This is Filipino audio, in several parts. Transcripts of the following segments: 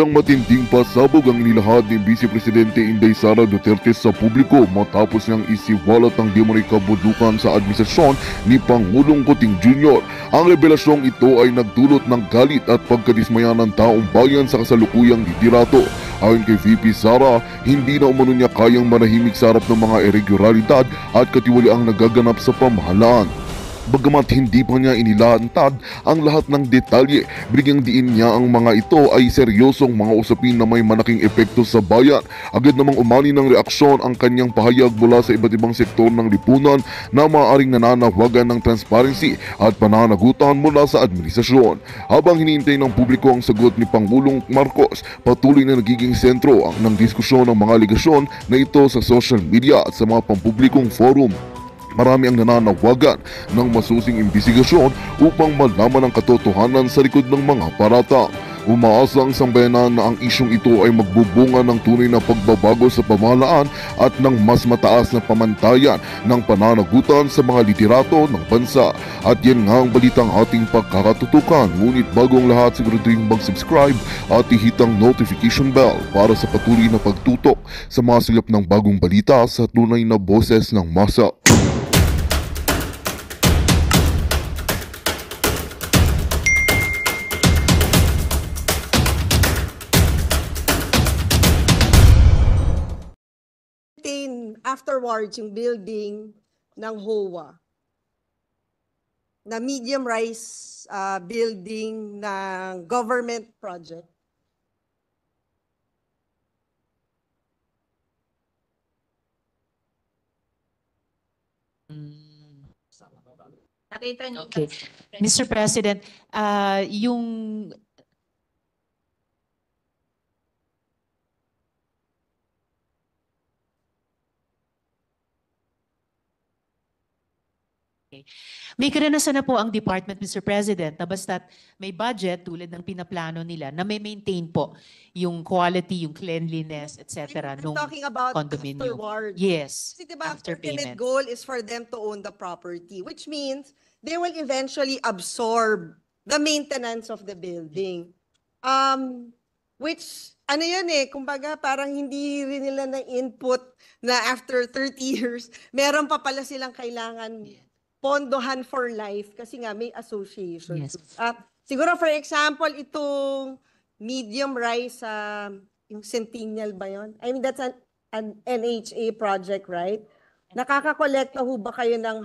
Isang matinding pasabog ang nilahad ni Vice Presidente Inday Sara Duterte sa publiko matapos niyang isiwalat ng dimari kabudukan sa administrasyon ni Pangulong Kuting Jr. Ang revelasyong ito ay nagdulot ng galit at pagkadismaya ng taong bayan sa kasalukuyang liderato. Ayon kay VP Sara, hindi na umano niya kayang manahimik sa harap ng mga irregularidad at ang nagaganap sa pamahalaan. Bagamat hindi pa niya inilantad ang lahat ng detalye, bigyang diin niya ang mga ito ay seryosong mga usapin na may malaking epekto sa bayan. Agad namang umani ng reaksyon ang kanyang pahayag mula sa iba't ibang sektor ng lipunan na maaaring nananawagan ng transparency at pananagutan mula sa administrasyon. Habang hinihintay ng publiko ang sagot ni Pangulong Marcos, patuloy na nagiging sentro ang ng diskusyon ng mga aligasyon na ito sa social media at sa mga pampublikong forum marami ang nananawagan ng masusing imbisigasyon upang malaman ang katotohanan sa likod ng mga parata. Umaasa ang sambayanan na ang isyong ito ay magbubunga ng tunay na pagbabago sa pamahalaan at ng mas mataas na pamantayan ng pananagutan sa mga literato ng bansa. At yan nga ang balitang ating pagkakatutukan. Ngunit bago ang lahat, sigurado yung mag-subscribe at ihitang notification bell para sa patuloy na pagtutok sa mga silap ng bagong balita sa tunay na boses ng masa. afterwards yung building ng HOA na medium rise uh, building ng government project. Hmm. Nakita niyo. Okay. Mr. President, uh, yung Okay. May karanasan na po ang department, Mr. President, na basta't may budget tulad ng pinaplano nila na may maintain po yung quality, yung cleanliness, etc. I'm nung talking about condominium. afterwards. Yes. Kasi diba, after ultimate goal is for them to own the property, which means they will eventually absorb the maintenance of the building. Um, which, ano yun eh, kumbaga parang hindi rin nila na input na after 30 years, meron pa pala silang kailangan yeah pondohan for life kasi nga may association. Yes. Uh, siguro for example, itong medium rice, uh, yung centennial ba yon? I mean, that's an, an NHA project, right? Nakakakolekta ho ba kayo ng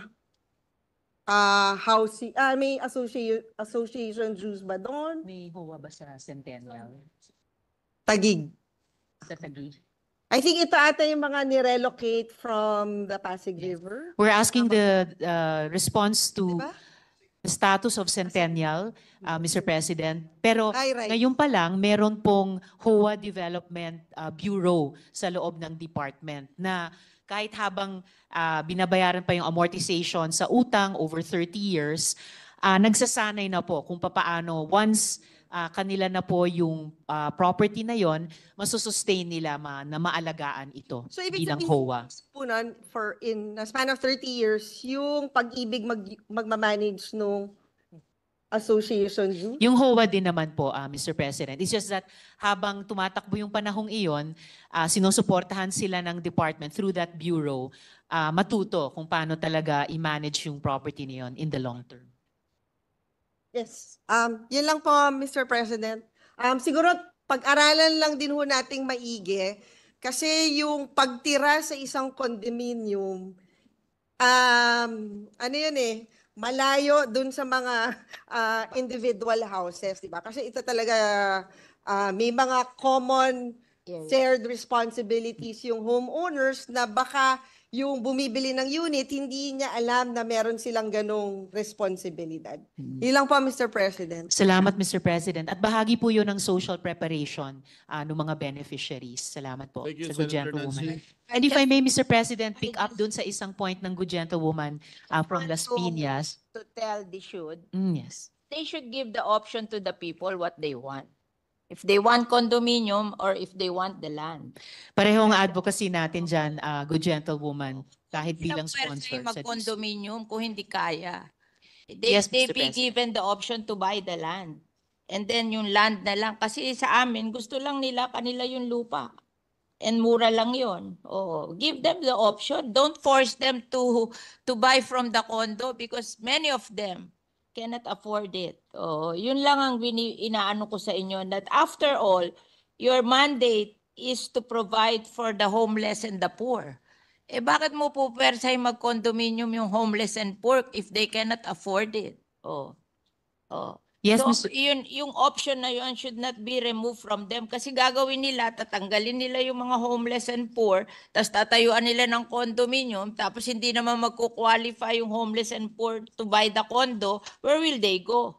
uh, housing, uh, may association, association dues ba doon? May huwa ba sa centennial? Tagig. Sa Tagig. I think ito ata yung mga nirelocate from the Pasig River. We're asking the uh, response to Diba? the status of Centennial, uh, Mr. President. Pero Ay, right. ngayon pa lang, meron pong HOA Development uh, Bureau sa loob ng department na kahit habang ah, binabayaran pa yung amortization sa utang over 30 years, ah, nagsasanay na po kung papaano once uh, kanila na po yung uh, property na yon, masusustain nila ma, na maalagaan ito so, ibig bilang HOA. Po nun, for in a span of 30 years, yung pag-ibig mag, magmamanage nung association? Yung HOA din naman po, uh, ah, Mr. President. It's just that habang tumatakbo yung panahong iyon, uh, sinusuportahan sila ng department through that bureau uh, matuto kung paano talaga i-manage yung property niyon in the long term. Yes. Um, yun lang po, Mr. President. Um, siguro pag-aralan lang din ho nating maigi kasi yung pagtira sa isang condominium, um, ano yun eh, malayo dun sa mga uh, individual houses, di ba? Kasi ito talaga, uh, may mga common shared responsibilities yung homeowners na baka yung bumibili ng unit, hindi niya alam na meron silang ganong responsibilidad. Ilang hmm. po, Mr. President. Salamat, Mr. President. At bahagi po yun ng social preparation uh, ng mga beneficiaries. Salamat po Thank you, sa Good Senator Gentlewoman. Nancy. And if I may, Mr. President, pick up dun sa isang point ng Good Gentlewoman uh, ah, from Las Piñas. To tell they should, Mm, yes. they should give the option to the people what they want. If they want condominium or if they want the land. Parehong advocacy natin dyan, ah, Good Gentlewoman, kahit bilang sponsor. sa- mag-condominium kung hindi kaya. They, Yes, they be given the option to buy the land. And then yung land na lang, kasi sa amin, gusto lang nila, kanila yung lupa. And mura lang yon. Oh, give them the option. Don't force them to to buy from the condo because many of them cannot afford it. Oh, yun lang ang inaano ko sa inyo that after all, your mandate is to provide for the homeless and the poor. Eh bakit mo po persay mag-condominium yung homeless and poor if they cannot afford it? Oh. Oh. Yes, so, Mr. yun, yung option na yun should not be removed from them kasi gagawin nila, tatanggalin nila yung mga homeless and poor, tapos tatayuan nila ng condominium, tapos hindi naman magkukwalify yung homeless and poor to buy the condo, where will they go?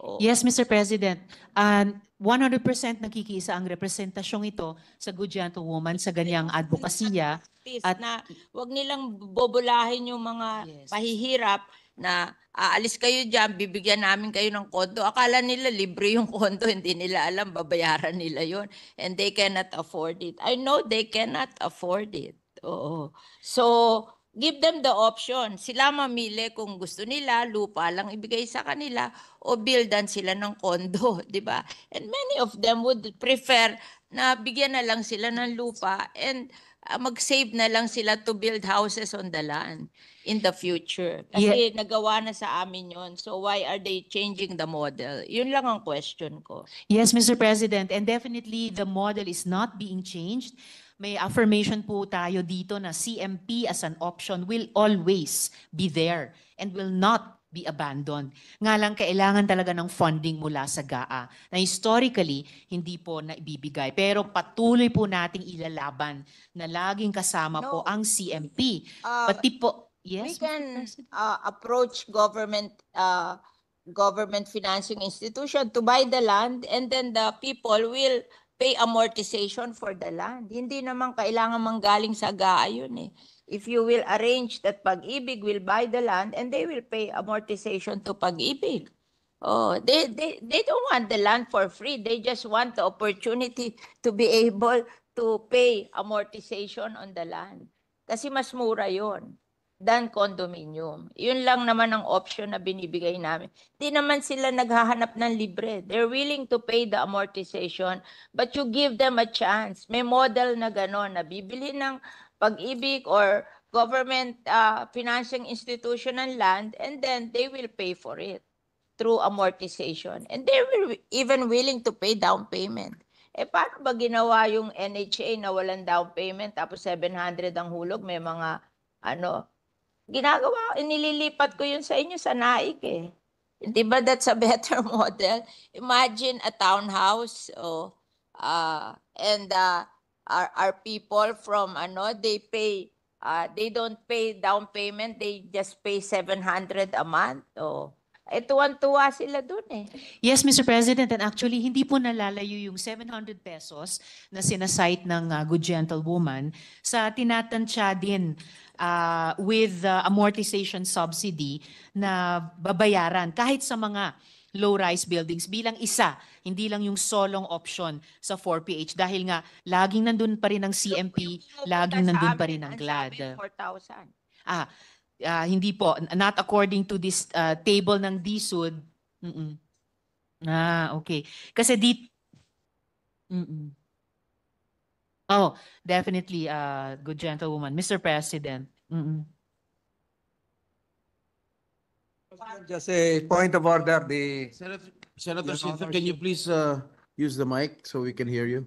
Oh. Yes, Mr. President. Um, 100% nakikiisa ang representasyong ito sa Good Gentlewoman sa ganyang advokasya. At na wag nilang bobolahin yung mga yes. pahihirap na aalis kayo dyan, bibigyan namin kayo ng kondo. Akala nila libre yung kondo, hindi nila alam, babayaran nila yon And they cannot afford it. I know they cannot afford it. Oo. So, give them the option. Sila mamili kung gusto nila, lupa lang ibigay sa kanila, o buildan sila ng kondo, di ba? And many of them would prefer na bigyan na lang sila ng lupa and Ah, mag-save na lang sila to build houses on the land in the future. Kasi yeah. nagawa na sa amin yon. So why are they changing the model? Yun lang ang question ko. Yes, Mr. President. And definitely the model is not being changed. May affirmation po tayo dito na CMP as an option will always be there and will not be abandoned. Nga lang kailangan talaga ng funding mula sa GAA na historically hindi po naibibigay. Pero patuloy po nating ilalaban na laging kasama no. po ang CMP. Uh, ah, Pati po, yes? We can uh, approach government uh, government financing institution to buy the land and then the people will pay amortization for the land. Hindi naman kailangan manggaling sa GAA yun eh. If you will arrange that Pag-ibig will buy the land and they will pay amortization to Pag-ibig. Oh, they, they, they don't want the land for free. They just want the opportunity to be able to pay amortization on the land. Kasi mas mura yon than condominium. Yun lang naman ang option na binibigay namin. Di naman sila naghahanap ng libre. They're willing to pay the amortization, but you give them a chance. May model na gano'n, na bibili ng pag-ibig or government uh, financing institution ng land, and then they will pay for it through amortization. And they will even willing to pay down payment. Eh, paano ba ginawa yung NHA na walang down payment, tapos 700 ang hulog, may mga ano, ginagawa, nililipat ko yun sa inyo sa naik eh. Di ba that's a better model? Imagine a townhouse oh, uh, and uh, our, our people from ano, they pay, uh, they don't pay down payment, they just pay 700 a month. Oh. Eh, tuwan-tuwa sila dun eh. Yes, Mr. President, and actually hindi po nalalayo yung 700 pesos na sinasite ng uh, Good Gentlewoman sa tinatansya din uh, with uh, amortization subsidy na babayaran kahit sa mga low-rise buildings bilang isa, hindi lang yung solong option sa 4PH dahil nga laging nandun pa rin ang CMP, laging nandun pa rin ang GLAD. 4,000. Ah, Ah, hindi po. Not according to this ah, table ng DSUD. Mm-mm. Ah, okay. Kasi di... mm Oh, definitely, uh, good gentlewoman. Mr. President. Mm-mm. Just a point of order, the Senator, Senator Sinter, can you please uh, use the mic so we can hear you?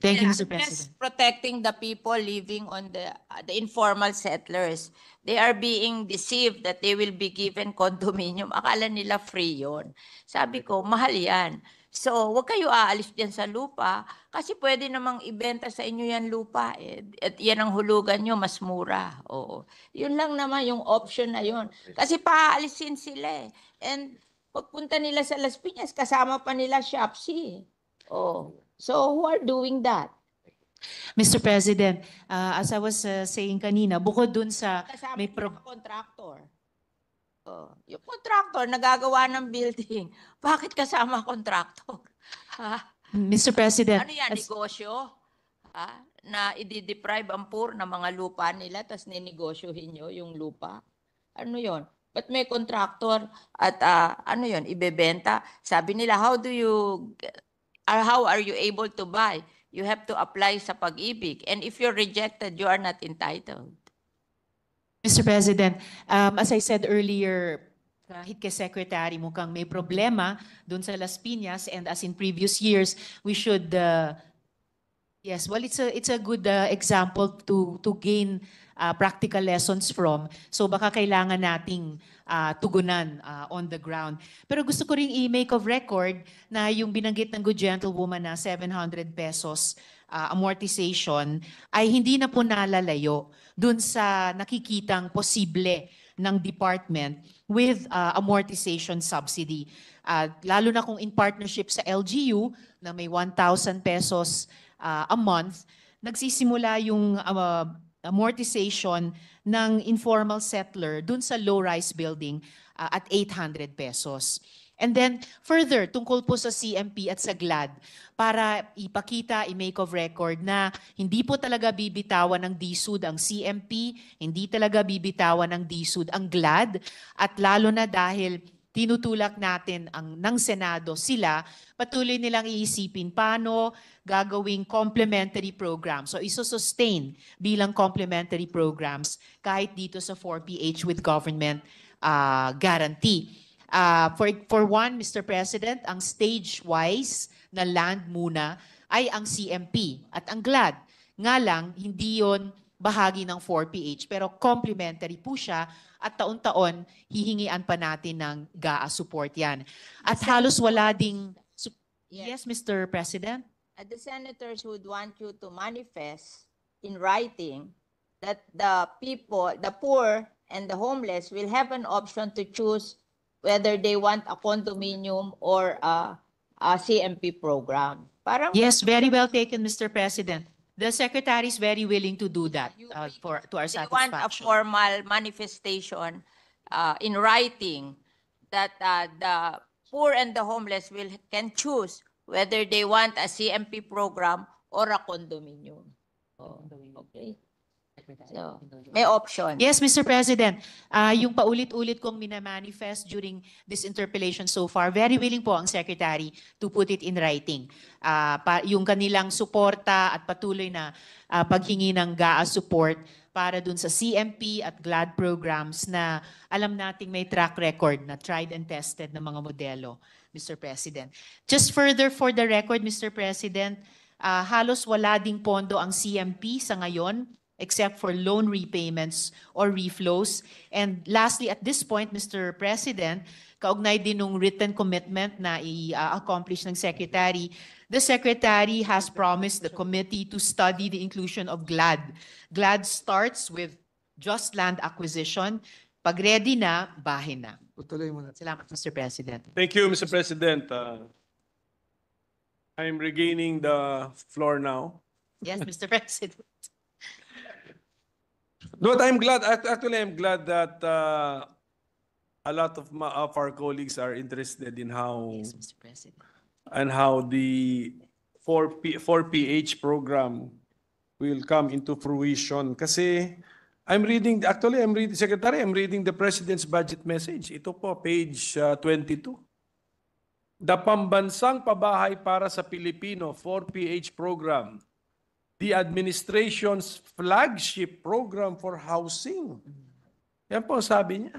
Thank you, Mr. President. protecting the people living on the, uh, the informal settlers. They are being deceived that they will be given condominium. Akala nila free yon. Sabi ko, mahal yan. So, wag kayo aalis diyan sa lupa kasi pwede namang ibenta sa inyo yan lupa. Eh. At yan ang hulugan nyo, mas mura. Oo. Yun lang naman yung option na yun. Kasi paalisin sila eh. And pagpunta nila sa Las Piñas, kasama pa nila Shopsy. Eh. Oo. So who are doing that? Mr. President, uh, as I was uh, saying kanina, bukod dun sa may pro- contractor. Oh, yung contractor nagagawa ng building. Bakit kasama contractor? Ha? Mr. President, Ano yan, negosyo? Ha? Na i-deprive ang poor ng mga lupa nila tapos ninegosyohin nyo yung lupa? Ano yon? But may contractor at ah, ano yon ibebenta? Sabi nila, how do you Or how are you able to buy? You have to apply sa pag-ibig. And if you're rejected, you are not entitled. Mr. President, um, as I said earlier, kahit kay Secretary mukhang may problema dun sa Las Piñas and as in previous years, we should uh, Yes, well, it's a it's a good uh, example to to gain uh, practical lessons from. So baka kailangan nating uh, tugunan uh, on the ground. Pero gusto ko ring i-make of record na yung binanggit ng good gentlewoman na 700 pesos uh, amortization ay hindi na po nalalayo dun sa nakikitang posible ng department with uh, amortization subsidy. Uh, lalo na kung in partnership sa LGU na may 1,000 pesos uh, a month, nagsisimula yung uh, amortization ng informal settler dun sa low-rise building uh, at 800 pesos. And then further, tungkol po sa CMP at sa GLAD para ipakita, i-make of record na hindi po talaga bibitawan ng DSUD ang CMP, hindi talaga bibitawan ng DSUD ang GLAD at lalo na dahil tinutulak natin ang, ng Senado sila, patuloy nilang iisipin paano gagawing complementary program. So isosustain bilang complementary programs kahit dito sa 4PH with government uh, guarantee. Uh, for, for one, Mr. President, ang stage-wise na land muna ay ang CMP at ang GLAD. Nga lang, hindi yon bahagi ng 4PH. Pero complementary po siya at taon-taon hihingian pa natin ng GAA support yan. At the halos wala ding... Yes. yes, Mr. President? Uh, the senators would want you to manifest in writing that the people, the poor and the homeless will have an option to choose whether they want a condominium or a, a CMP program. Parang yes, very well taken, Mr. President. The secretary is very willing to do that uh, for, to our They want a satisfaction. formal manifestation uh, in writing that uh, the poor and the homeless will, can choose whether they want a CMP program or a condominium. Oh, okay. So, may option. Yes, Mr. President, ah, yung paulit-ulit kong minamanifest during this interpellation so far, very willing po ang Secretary to put it in writing. Ah, pa, yung kanilang suporta at patuloy na ah, paghingi ng GAA support para dun sa CMP at GLAD programs na alam nating may track record na tried and tested na mga modelo, Mr. President. Just further for the record, Mr. President, ah, halos wala ding pondo ang CMP sa ngayon except for loan repayments or reflows. And lastly, at this point, Mr. President, kaugnay din ng written commitment na i-accomplish ng Secretary, the Secretary has promised the committee to study the inclusion of GLAD. GLAD starts with just land acquisition. Pag ready na, bahay na. Tutuloy mo na. Salamat, Mr. President. Thank you, Mr. President. Uh, I'm regaining the floor now. Yes, Mr. President. But I'm glad, actually, I'm glad that uh, a lot of, my, of our colleagues are interested in how Yes, and how the 4P, 4PH program will come into fruition. Kasi I'm reading, actually I'm reading, Secretary, I'm reading the President's budget message. Ito po, page uh, 22. The Pambansang Pabahay para sa Pilipino 4PH program the administration's flagship program for housing. Yan po sabi niya.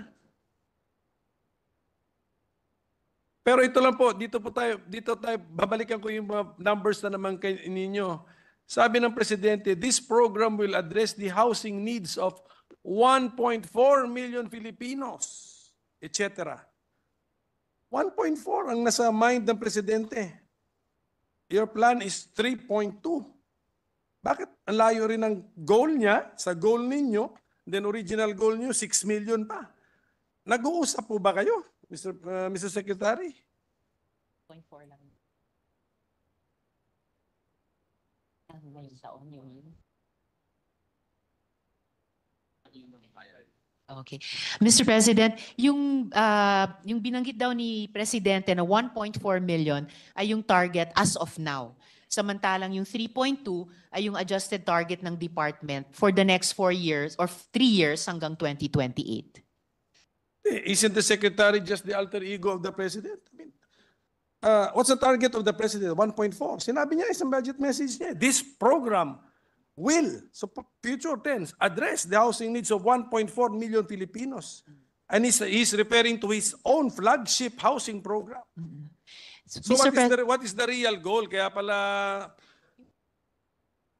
Pero ito lang po, dito po tayo, dito tayo, babalikan ko yung mga numbers na naman kay ninyo. Sabi ng Presidente, this program will address the housing needs of 1.4 million Filipinos, etc. 1.4 ang nasa mind ng Presidente. Your plan is 3.2 bakit? Ang layo rin ng goal niya sa goal ninyo. Then original goal niyo 6 million pa. Nag-uusap po ba kayo, Mr. Uh, Mr. Secretary? 0.4 lang. Okay. Mr. President, yung uh, yung binanggit daw ni presidente na 1.4 million ay yung target as of now. Samantalang yung 3.2 ay yung adjusted target ng department for the next four years or three years hanggang 2028. Eh, isn't the secretary just the alter ego of the president? I mean, uh, what's the target of the president? 1.4. Sinabi niya isang budget message niya. This program will, so future tense, address the housing needs of 1.4 million Filipinos. And he's, he's referring to his own flagship housing program. Mm -hmm. So Mr. what is, the, what is the real goal? Kaya pala,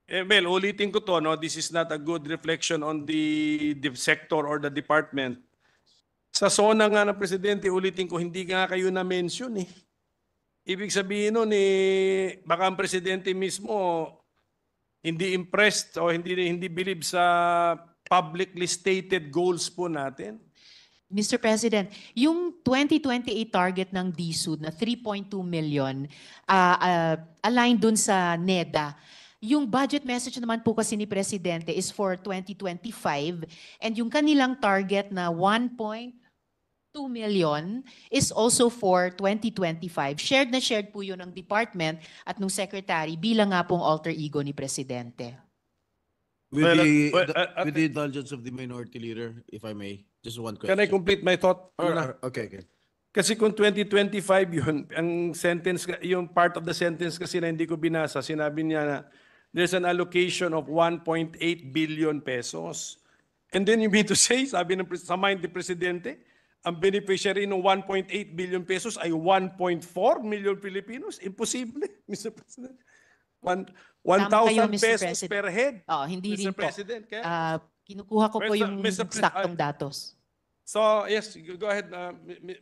eh, well, ulitin ko to, no? this is not a good reflection on the, the sector or the department. Sa SONA nga ng Presidente, ulitin ko, hindi nga kayo na-mention eh. Ibig sabihin nun, eh, baka ang Presidente mismo hindi impressed o hindi, hindi believe sa publicly stated goals po natin. Mr. President, yung 2028 target ng DSUD na 3.2 million, uh, uh, aligned dun sa NEDA, yung budget message naman po kasi ni Presidente is for 2025 and yung kanilang target na 1.2 million is also for 2025. Shared na shared po yun ng department at ng secretary bilang nga pong alter ego ni Presidente. With, uh, well, the, well, uh, with the uh, indulgence of the minority leader, if I may. Just one question. Can I complete my thought? Or, okay, okay. Kasi kung 2025 yun, ang sentence, yung part of the sentence kasi na hindi ko binasa, sinabi niya na there's an allocation of 1.8 billion pesos. And then you mean to say, sabi ng sa ni Presidente, ang beneficiary ng 1.8 billion pesos ay 1.4 million Filipinos? Imposible, Mr. President. 1,000 pesos President. per head. Oh, hindi Mr. rin President, po. Kaya, uh, kinukuha ko Mr. po yung Mr. saktong ah, datos. So, yes, go ahead, uh,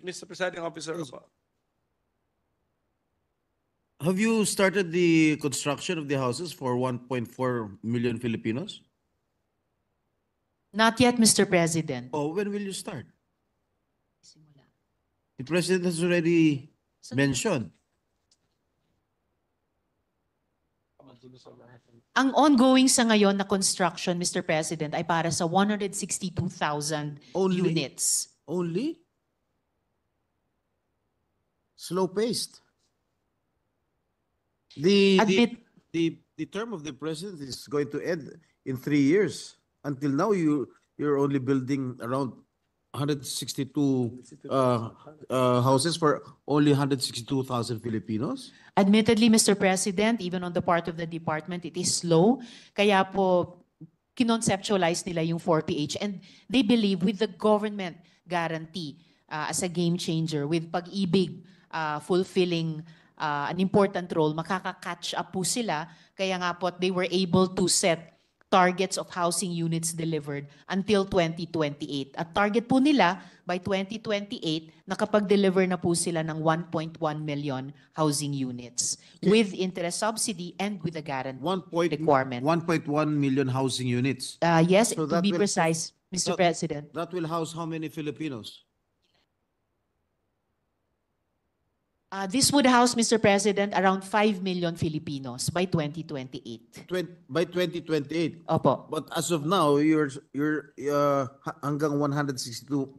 Mr. Presiding Officer. Have you started the construction of the houses for 1.4 million Filipinos? Not yet, Mr. President. Oh, when will you start? Simula. The President has already mentioned. Ang ongoing sa ngayon na construction, Mr. President, ay para sa 162,000 units. Only? Slow-paced. The, Admit, the, the, the term of the president is going to end in three years. Until now, you, you're only building around 162 uh, uh, houses for only 162,000 Filipinos? Admittedly, Mr. President, even on the part of the department, it is slow. Kaya po, kinonceptualize nila yung 4PH. And they believe with the government guarantee uh, as a game changer, with pag-ibig uh, fulfilling uh, an important role, makaka-catch up po sila. Kaya nga po, they were able to set targets of housing units delivered until 2028. At target po nila by 2028, nakapag-deliver na po sila ng 1.1 million housing units with interest subsidy and with a guarantee requirement. 1.1 million housing units. Uh, yes, So to be will- precise, Mr. That- President. That will house how many Filipinos? Uh, this would house, Mr. President, around 5 million Filipinos by 2028. by 2028. Opo. But as of now, you're you're uh, hanggang 162,000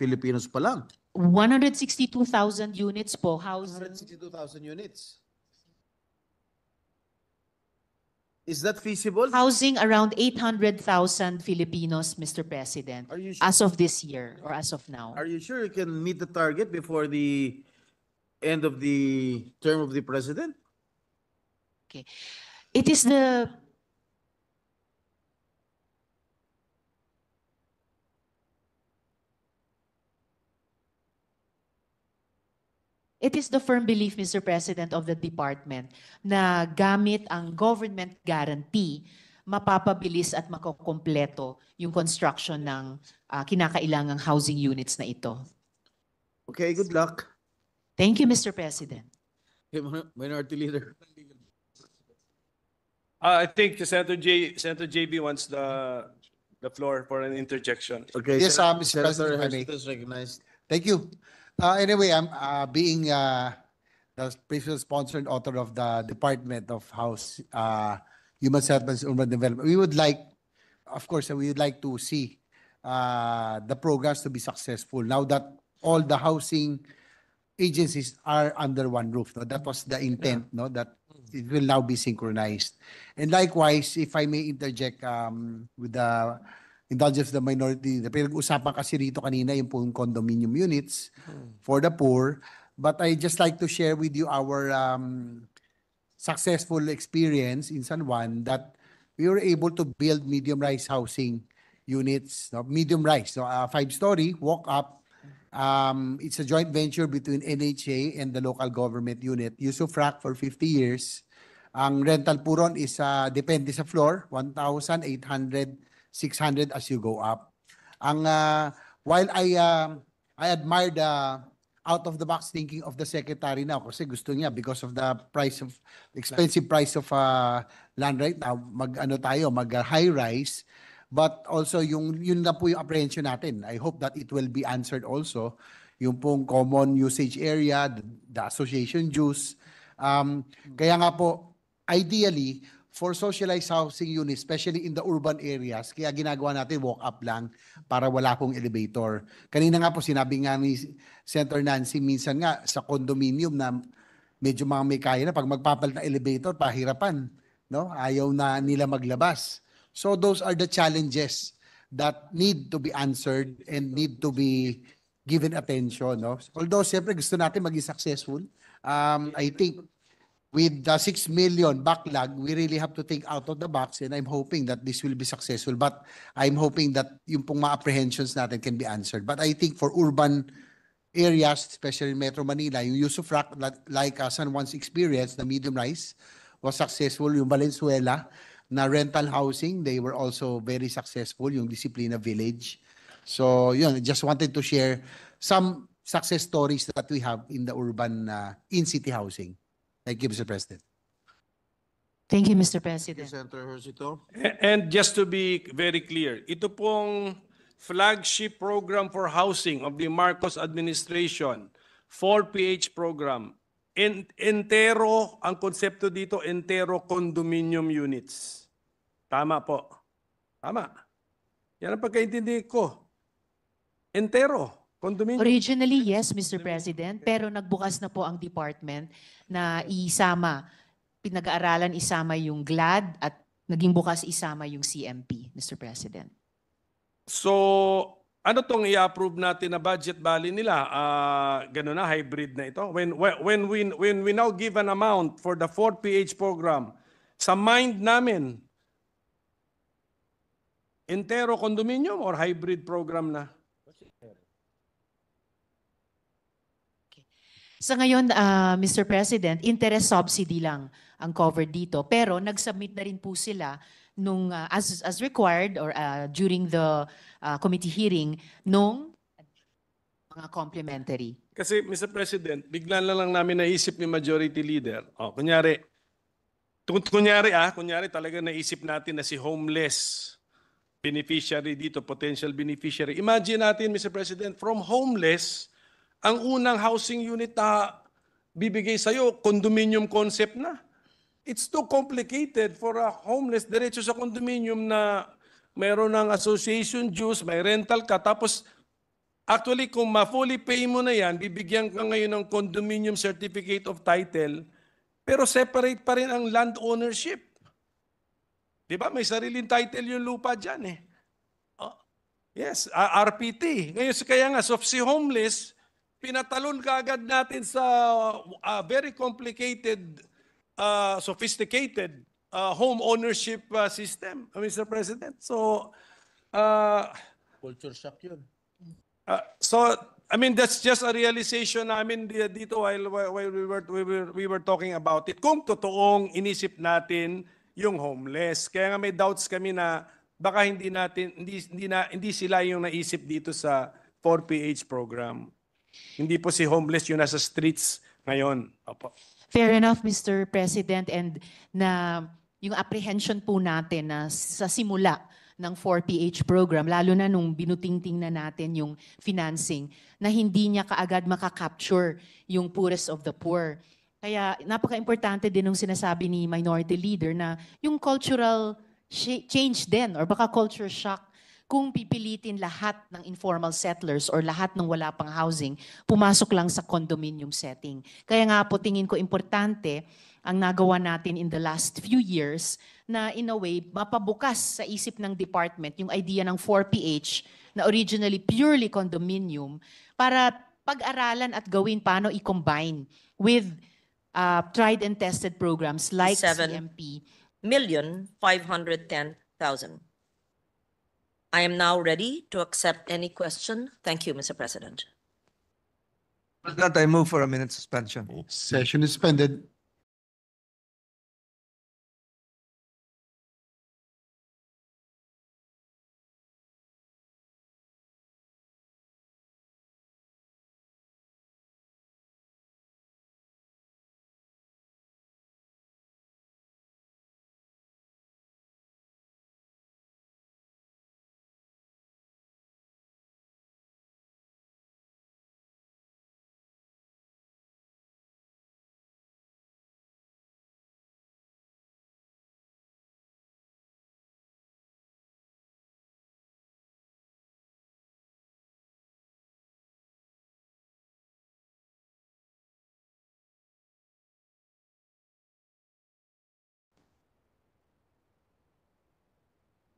Filipinos pa lang. 162,000 units po housing. 162,000 units. Is that feasible? housing around 800,000 Filipinos, Mr. President, Are you sure? as of this year or as of now. Are you sure you can meet the target before the end of the term of the president? Okay. It is the It is the firm belief, Mr. President, of the department na gamit ang government guarantee, mapapabilis at makokompleto yung construction ng uh, kinakailangang housing units na ito. Okay, good luck. Thank you, Mr. President. Hey, Minority Leader. Uh, I think the Senator, J, Senator JB wants the the floor for an interjection. Okay. Yes, uh, Mr. Senator President, is recognized. Thank you. Uh, anyway, I'm uh, being uh, the previous and author of the Department of House uh, Human Settlements Urban Development. We would like, of course, we would like to see uh, the programs to be successful. Now that all the housing agencies are under one roof. No? That was the intent, no? that it will now be synchronized. And likewise, if I may interject um, with the indulgence of the minority, pinag-usapan kasi rito kanina yung pong condominium units hmm. for the poor. But I just like to share with you our um, successful experience in San Juan that we were able to build medium-rise housing units, no? medium-rise, so, uh, five-story, walk-up, Um, it's a joint venture between NHA and the local government unit. Usufrac for 50 years. Ang rental puron is uh, depende sa floor, 1,800, 600 as you go up. Ang uh, while I uh, I admire the out of the box thinking of the secretary now kasi gusto niya because of the price of expensive price of uh, land right now mag ano tayo mag uh, high rise But also, yung, yun na po yung apprehension natin. I hope that it will be answered also. Yung pong common usage area, the association juice Um, kaya nga po, ideally, for socialized housing units, especially in the urban areas, kaya ginagawa natin walk-up lang para wala pong elevator. Kanina nga po sinabi nga ni Senator Nancy, minsan nga sa condominium na medyo mga may kaya na, pag magpapalit na elevator, pahirapan. No? Ayaw na nila maglabas. So those are the challenges that need to be answered and need to be given attention. No? Although, siyempre, gusto natin maging successful. Um, I think with the 6 million backlog, we really have to think out of the box and I'm hoping that this will be successful. But I'm hoping that yung pong mga apprehensions natin can be answered. But I think for urban areas, especially in Metro Manila, yung use of rock, like uh, San Juan's experience, the medium rise, was successful. Yung Valenzuela, na rental housing. They were also very successful, yung Disciplina Village. So, yun, just wanted to share some success stories that we have in the urban, uh, in-city housing. Thank you, Mr. President. Thank you, Mr. President. Senator Hersito. And just to be very clear, ito pong flagship program for housing of the Marcos administration, 4PH program, en, entero, ang konsepto dito, entero condominium units. Tama po. Tama. Yan ang pagkaintindi ko. Entero. Condominium. Originally, yes, Mr. President. Pero nagbukas na po ang department na isama. Pinag-aaralan isama yung GLAD at naging bukas isama yung CMP, Mr. President. So, ano tong i-approve natin na budget bali nila? Uh, ganun na, hybrid na ito. When, when, we, when we now give an amount for the 4PH program, sa mind namin, entero condominium or hybrid program na? Sa ngayon, uh, ah, Mr. President, interest subsidy lang ang covered dito. Pero nag-submit na rin po sila nung uh, as as required or uh, during the uh, committee hearing nung mga complimentary. Kasi Mr. President, bigla na lang namin naisip ni Majority Leader. Oh, kunyari kunyari ah, kunyari talaga naisip natin na si homeless beneficiary dito, potential beneficiary. Imagine natin Mr. President, from homeless, ang unang housing unit na bibigay sa iyo, condominium concept na it's too complicated for a homeless diretso sa condominium na mayroon ng association dues, may rental ka, tapos actually kung ma-fully pay mo na yan, bibigyan ka ngayon ng condominium certificate of title, pero separate pa rin ang land ownership. Di ba? May sariling title yung lupa dyan eh. Oh, yes, RPT. Ngayon, kaya nga, so si homeless, pinatalon ka agad natin sa uh, very complicated uh, sophisticated uh, home ownership uh, system, uh, Mr. President. So, uh, culture shock yun. Uh, so, I mean, that's just a realization I mean, dito while, while we, were, we, were, we were talking about it. Kung totoong inisip natin yung homeless. Kaya nga may doubts kami na baka hindi natin hindi hindi, na, hindi sila yung naisip dito sa 4PH program. Hindi po si homeless yung nasa streets ngayon. Opo. Fair enough, Mr. President, and na yung apprehension po natin na sa simula ng 4PH program, lalo na nung binutingting na natin yung financing, na hindi niya kaagad makakapture yung poorest of the poor. Kaya napaka-importante din ng sinasabi ni Minority Leader na yung cultural change din or baka culture shock kung pipilitin lahat ng informal settlers or lahat ng wala pang housing, pumasok lang sa condominium setting. Kaya nga po tingin ko importante ang nagawa natin in the last few years na in a way mapabukas sa isip ng department yung idea ng 4PH na originally purely condominium para pag-aralan at gawin paano i-combine with uh, tried and tested programs like Seven CMP. Million I am now ready to accept any question. Thank you, Mr. President. With that, I move for a minute suspension. Session is suspended.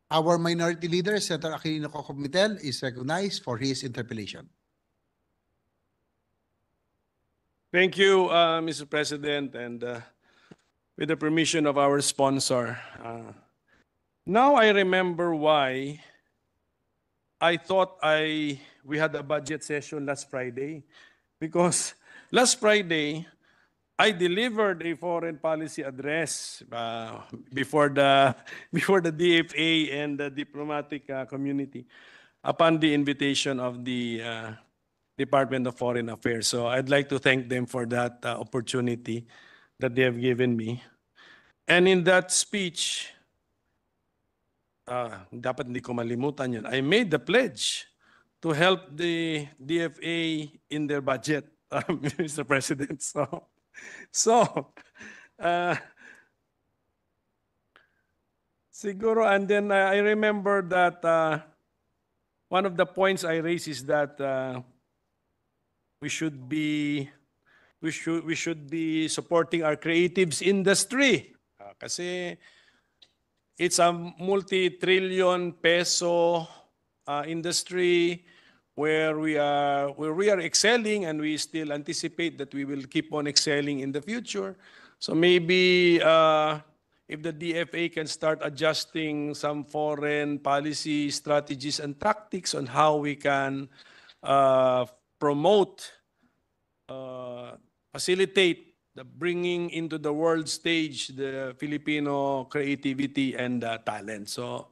Our Minority Leader, Senator Aquilino Cocomitel, is recognized for his interpellation. Thank you, uh, Mr. President, and uh, with the permission of our sponsor. Uh, now I remember why I thought I we had a budget session last Friday because last Friday I delivered a foreign policy address uh, before the before the DFA and the diplomatic uh, community upon the invitation of the uh, Department of Foreign Affairs. So I'd like to thank them for that uh, opportunity that they have given me. And in that speech, uh, dapat ko malimutan yun, I made the pledge to help the DFA in their budget, Mr. President. So So, uh, siguro, and then uh, I remember that uh, one of the points I raised is that uh, we should be we should we should be supporting our creatives industry uh, kasi it's a multi-trillion peso uh, industry where we are where we are excelling and we still anticipate that we will keep on excelling in the future. So maybe uh, if the DFA can start adjusting some foreign policy strategies and tactics on how we can uh, promote, uh, facilitate the bringing into the world stage the Filipino creativity and uh, talent. So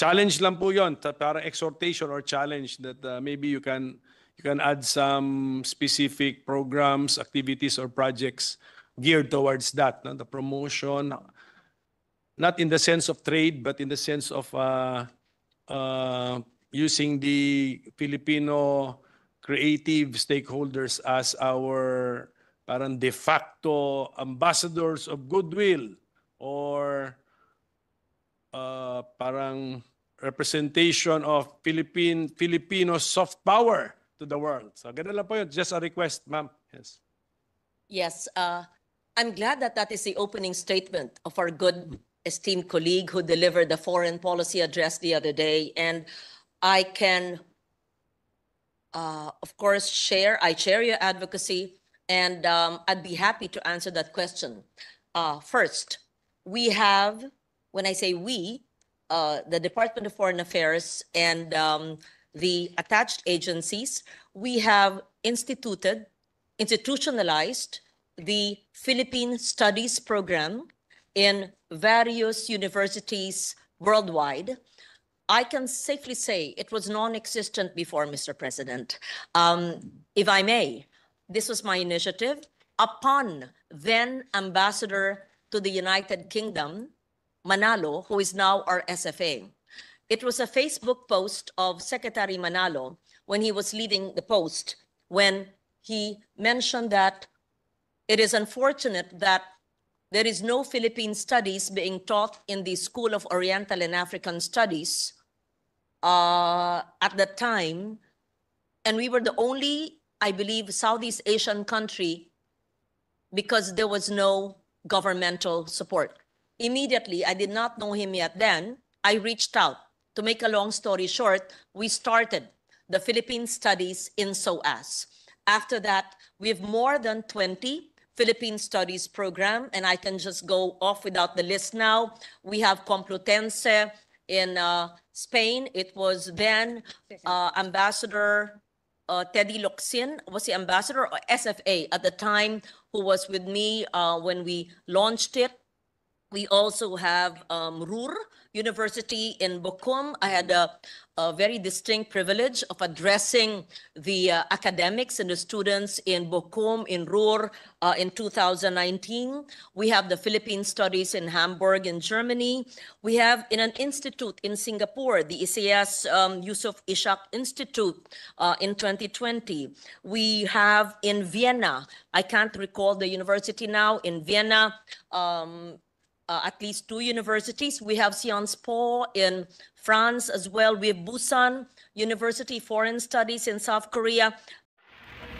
challenge lang po yun, exhortation or challenge that uh, maybe you can you can add some specific programs, activities, or projects geared towards that, no? the promotion, not in the sense of trade, but in the sense of uh, uh, using the Filipino creative stakeholders as our parang de facto ambassadors of goodwill or uh, parang representation of Philippine, Filipino soft power to the world. So ganun lang po yun. Just a request, ma'am. Yes. Yes. Uh, I'm glad that that is the opening statement of our good esteemed colleague who delivered the foreign policy address the other day. And I can, uh, of course, share, I share your advocacy, and um, I'd be happy to answer that question. Uh, first, we have, when I say we, uh, the Department of Foreign Affairs and um, the attached agencies, we have instituted, institutionalized the Philippine Studies Program in various universities worldwide. I can safely say it was non-existent before, Mr. President. Um, if I may, this was my initiative upon then ambassador to the United Kingdom, Manalo, who is now our SFA. It was a Facebook post of Secretary Manalo when he was leading the post, when he mentioned that it is unfortunate that there is no Philippine studies being taught in the School of Oriental and African Studies uh, at that time. And we were the only, I believe, Southeast Asian country because there was no governmental support. Immediately, I did not know him yet then, I reached out. To make a long story short, we started the Philippine Studies in SOAS. After that, we have more than 20 Philippine Studies program, and I can just go off without the list now. We have Complutense in uh, Spain. It was then uh, Ambassador uh, Teddy Loxin was the ambassador or SFA at the time who was with me uh, when we launched it we also have um, Ruhr University in Bokom. I had a, a very distinct privilege of addressing the uh, academics and the students in Bokom in Ruhr, uh, in 2019. We have the Philippine Studies in Hamburg, in Germany. We have in an institute in Singapore, the ICS um, Yusuf Ishak Institute uh, in 2020. We have in Vienna, I can't recall the university now, in Vienna, um, uh, at least two universities. We have Sciences Po in France as well. We have Busan University Foreign Studies in South Korea.